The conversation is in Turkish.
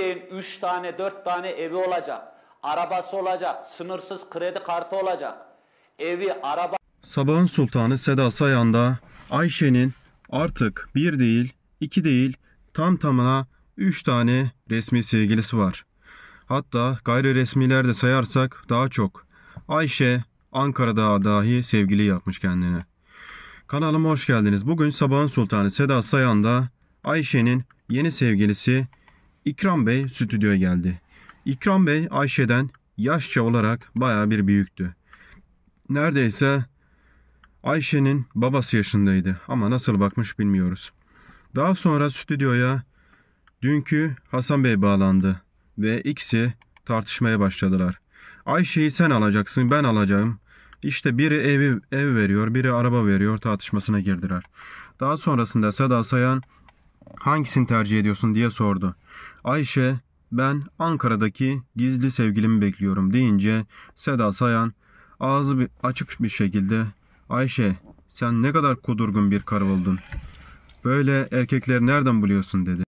erkeğin 3 tane 4 tane evi olacak. Arabası olacak. Sınırsız kredi kartı olacak. Evi, araba... Sabahın Sultanı Seda Sayanda Ayşe'nin artık bir değil, iki değil, tam tamına üç tane resmi sevgilisi var. Hatta gayri resmiler de sayarsak daha çok. Ayşe Ankara'da dahi sevgili yapmış kendine. Kanalıma hoş geldiniz. Bugün Sabahın Sultanı Seda Sayanda Ayşe'nin yeni sevgilisi İkram Bey stüdyoya geldi. İkram Bey Ayşe'den yaşça olarak baya bir büyüktü. Neredeyse Ayşe'nin babası yaşındaydı ama nasıl bakmış bilmiyoruz. Daha sonra stüdyoya dünkü Hasan Bey bağlandı ve ikisi tartışmaya başladılar. Ayşe'yi sen alacaksın ben alacağım. İşte biri evi ev veriyor, biri araba veriyor tartışmasına girdiler. Daha sonrasında Seda Sayan hangisini tercih ediyorsun diye sordu. Ayşe ben Ankara'daki gizli sevgilimi bekliyorum deyince Seda Sayan ağzı bir açık bir şekilde Ayşe sen ne kadar kudurgun bir karı oldun. Böyle erkekleri nereden buluyorsun dedi.